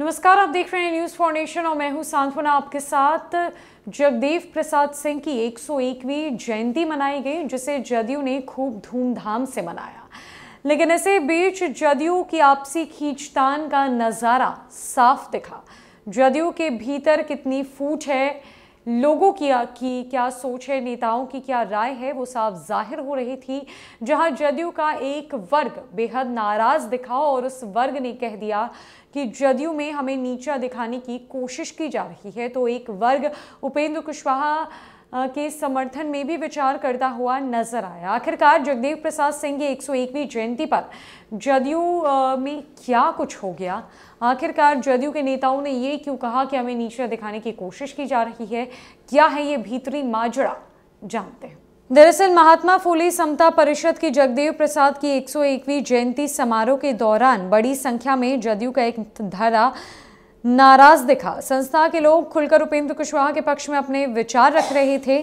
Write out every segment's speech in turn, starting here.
नमस्कार आप देख रहे हैं न्यूज़ फाउंडेशन और मैं हूं सांत्वना आपके साथ जगदेव प्रसाद सिंह की 101वीं जयंती मनाई गई जिसे जदयू ने खूब धूमधाम से मनाया लेकिन इसे बीच जदयू की आपसी खींचतान का नज़ारा साफ दिखा जदयू के भीतर कितनी फूट है लोगों की, की क्या सोच है नेताओं की क्या राय है वो साफ जाहिर हो रही थी जहां जदयू का एक वर्ग बेहद नाराज दिखा और उस वर्ग ने कह दिया कि जदयू में हमें नीचा दिखाने की कोशिश की जा रही है तो एक वर्ग उपेंद्र कुशवाहा के समर्थन में भी विचार करता हुआ नजर आया आखिरकार जगदेव प्रसाद सिंह की 101वीं जयंती पर जदयू में क्या कुछ हो गया आखिरकार जदयू के नेताओं ने ये क्यों कहा कि हमें नीचा दिखाने की कोशिश की जा रही है क्या है ये भीतरी माजड़ा जानते हैं दरअसल महात्मा फूले समता परिषद की जगदेव प्रसाद की 101वीं जयंती समारोह के दौरान बड़ी संख्या में जदयू का एक धारा नाराज दिखा संस्था के लोग खुलकर उपेंद्र कुशवाहा के पक्ष में अपने विचार रख रहे थे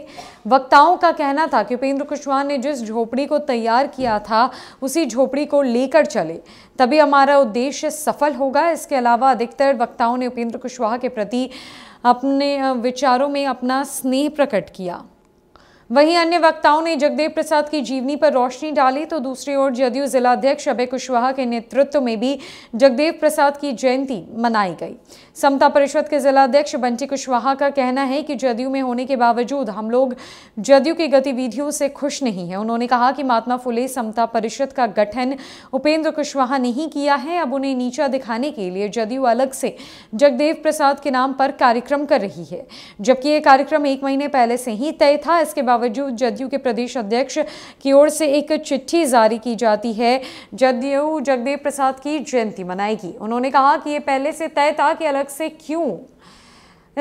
वक्ताओं का कहना था कि उपेंद्र कुशवाहा ने जिस झोपड़ी को तैयार किया था उसी झोपड़ी को लेकर चले तभी हमारा उद्देश्य सफल होगा इसके अलावा अधिकतर वक्ताओं ने उपेंद्र कुशवाहा के प्रति अपने विचारों में अपना स्नेह प्रकट किया वहीं अन्य वक्ताओं ने जगदेव प्रसाद की जीवनी पर रोशनी डाली तो दूसरी ओर जदयू जिलाध्यक्ष अभय कुशवाहा के नेतृत्व में भी जगदेव प्रसाद की जयंती मनाई गई समता परिषद के जिलाध्यक्ष बंटी कुशवाहा का कहना है कि जदयू में होने के बावजूद हम लोग जदयू की गतिविधियों से खुश नहीं है उन्होंने कहा कि महात्मा फुले समता परिषद का गठन उपेंद्र कुशवाहा ने ही किया है अब उन्हें नीचा दिखाने के लिए जदयू अलग से जगदेव प्रसाद के नाम पर कार्यक्रम कर रही है जबकि यह कार्यक्रम एक महीने पहले से ही तय था इसके बावजूद जदयू के प्रदेश अध्यक्ष की ओर से एक चिट्ठी जारी की जाती है जदयू जगदेव प्रसाद की जयंती मनाएगी उन्होंने कहा कि ये पहले से तय था कि अलग से क्यों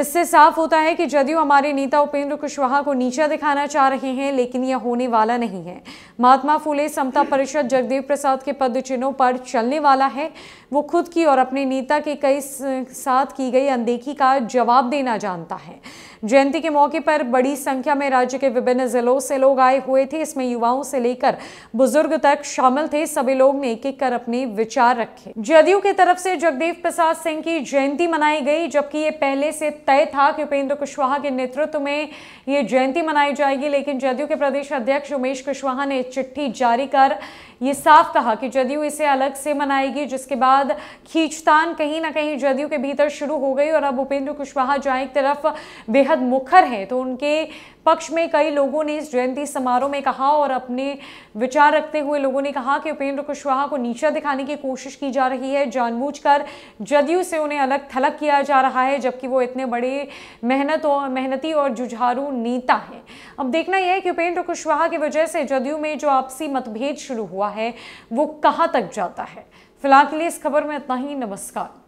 इससे साफ होता है कि जदयू हमारे नेता उपेंद्र कुशवाहा को नीचा दिखाना चाह रहे हैं लेकिन यह होने वाला नहीं है महात्मा फूले समता परिषद जगदेव प्रसाद के पद चिन्हों पर चलने वाला है वो खुद की और अपने नेता के कई साथ की गई अनदेखी का जवाब देना जानता है जयंती के मौके पर बड़ी संख्या में राज्य के विभिन्न जिलों से लोग आए हुए थे इसमें युवाओं से लेकर बुजुर्ग तक शामिल थे सभी लोग ने एक एक कर अपने विचार रखे जदयू की तरफ से जगदेव प्रसाद सिंह की जयंती मनाई गई जबकि ये पहले से तय था कि उपेंद्र कुशवाहा के नेतृत्व में ये जयंती मनाई जाएगी लेकिन जदयू के प्रदेश अध्यक्ष उमेश कुशवाहा ने चिट्ठी जारी कर ये साफ कहा कि जदयू इसे अलग से मनाएगी जिसके बाद खींचतान कहीं ना कहीं जदयू के भीतर शुरू हो गई और अब उपेंद्र कुशवाहा जहाँ एक तरफ बेहद मुखर हैं तो उनके पक्ष में कई लोगों ने इस जयंती समारोह में कहा और अपने विचार रखते हुए लोगों ने कहा कि उपेंद्र कुशवाहा को नीचा दिखाने की कोशिश की जा रही है जानबूझकर जदयू से उन्हें अलग थलग किया जा रहा है जबकि वो इतने बड़े मेहनत और मेहनती और जुझारू नेता हैं अब देखना यह है कि उपेंद्र कुशवाहा की वजह से जदयू में जो आपसी मतभेद शुरू हुआ है वो कहाँ तक जाता है फिलहाल के लिए इस खबर में इतना ही नमस्कार